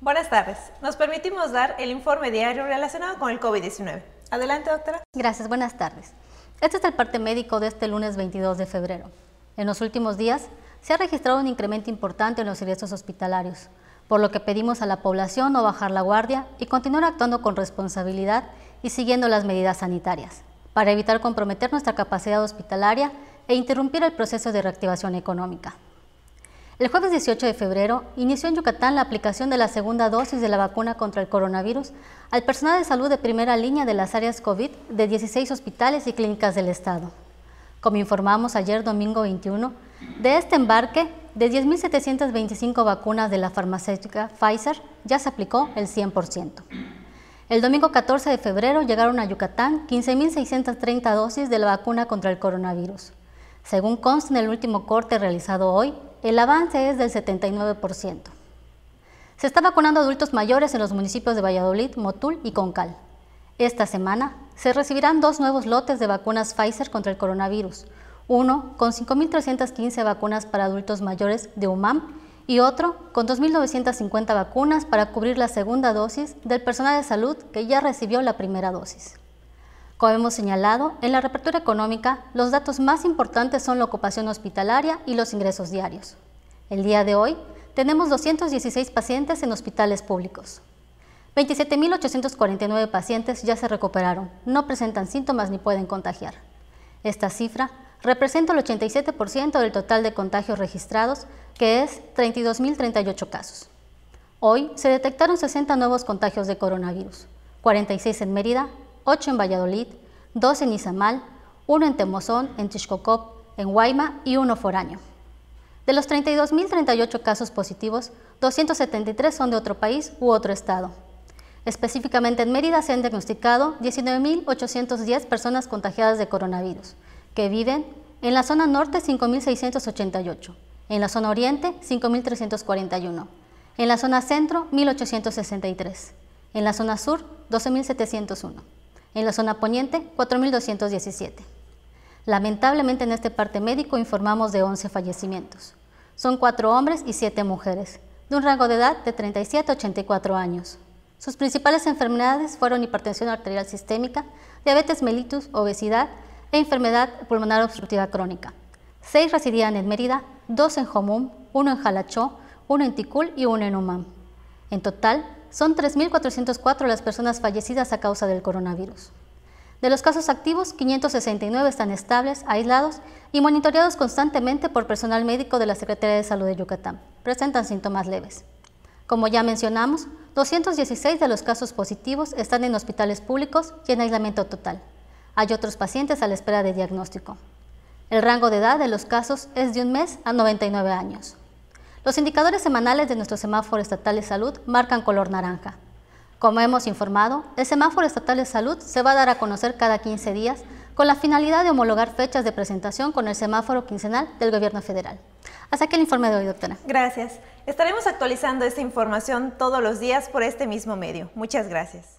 Buenas tardes. Nos permitimos dar el informe diario relacionado con el COVID-19. Adelante, doctora. Gracias, buenas tardes. Este es el parte médico de este lunes 22 de febrero. En los últimos días se ha registrado un incremento importante en los ingresos hospitalarios, por lo que pedimos a la población no bajar la guardia y continuar actuando con responsabilidad y siguiendo las medidas sanitarias, para evitar comprometer nuestra capacidad hospitalaria e interrumpir el proceso de reactivación económica. El jueves 18 de febrero inició en Yucatán la aplicación de la segunda dosis de la vacuna contra el coronavirus al personal de salud de primera línea de las áreas COVID de 16 hospitales y clínicas del Estado. Como informamos ayer domingo 21, de este embarque de 10.725 vacunas de la farmacéutica Pfizer ya se aplicó el 100%. El domingo 14 de febrero llegaron a Yucatán 15.630 dosis de la vacuna contra el coronavirus. Según consta en el último corte realizado hoy, el avance es del 79%. Se está vacunando a adultos mayores en los municipios de Valladolid, Motul y Concal. Esta semana se recibirán dos nuevos lotes de vacunas Pfizer contra el coronavirus, uno con 5.315 vacunas para adultos mayores de UMAM y otro con 2.950 vacunas para cubrir la segunda dosis del personal de salud que ya recibió la primera dosis. Como hemos señalado, en la reapertura económica, los datos más importantes son la ocupación hospitalaria y los ingresos diarios. El día de hoy, tenemos 216 pacientes en hospitales públicos. 27.849 pacientes ya se recuperaron, no presentan síntomas ni pueden contagiar. Esta cifra representa el 87% del total de contagios registrados, que es 32.038 casos. Hoy se detectaron 60 nuevos contagios de coronavirus, 46 en Mérida, 8 en Valladolid, 2 en Izamal, 1 en Temozón, en Tixcocop, en Guayma y 1 foráneo. De los 32.038 casos positivos, 273 son de otro país u otro estado. Específicamente en Mérida se han diagnosticado 19.810 personas contagiadas de coronavirus, que viven en la zona norte 5.688, en la zona oriente 5.341, en la zona centro 1.863, en la zona sur 12.701. En la zona poniente, 4.217. Lamentablemente en este parte médico informamos de 11 fallecimientos. Son 4 hombres y 7 mujeres, de un rango de edad de 37 a 84 años. Sus principales enfermedades fueron hipertensión arterial sistémica, diabetes mellitus, obesidad e enfermedad pulmonar obstructiva crónica. Seis residían en Mérida, dos en Jomum, uno en Jalachó, uno en Ticul y uno en Umam. En total, son 3.404 las personas fallecidas a causa del coronavirus. De los casos activos, 569 están estables, aislados y monitoreados constantemente por personal médico de la Secretaría de Salud de Yucatán. Presentan síntomas leves. Como ya mencionamos, 216 de los casos positivos están en hospitales públicos y en aislamiento total. Hay otros pacientes a la espera de diagnóstico. El rango de edad de los casos es de un mes a 99 años. Los indicadores semanales de nuestro semáforo estatal de salud marcan color naranja. Como hemos informado, el semáforo estatal de salud se va a dar a conocer cada 15 días con la finalidad de homologar fechas de presentación con el semáforo quincenal del Gobierno Federal. Hasta aquí el informe de hoy, doctora. Gracias. Estaremos actualizando esta información todos los días por este mismo medio. Muchas gracias.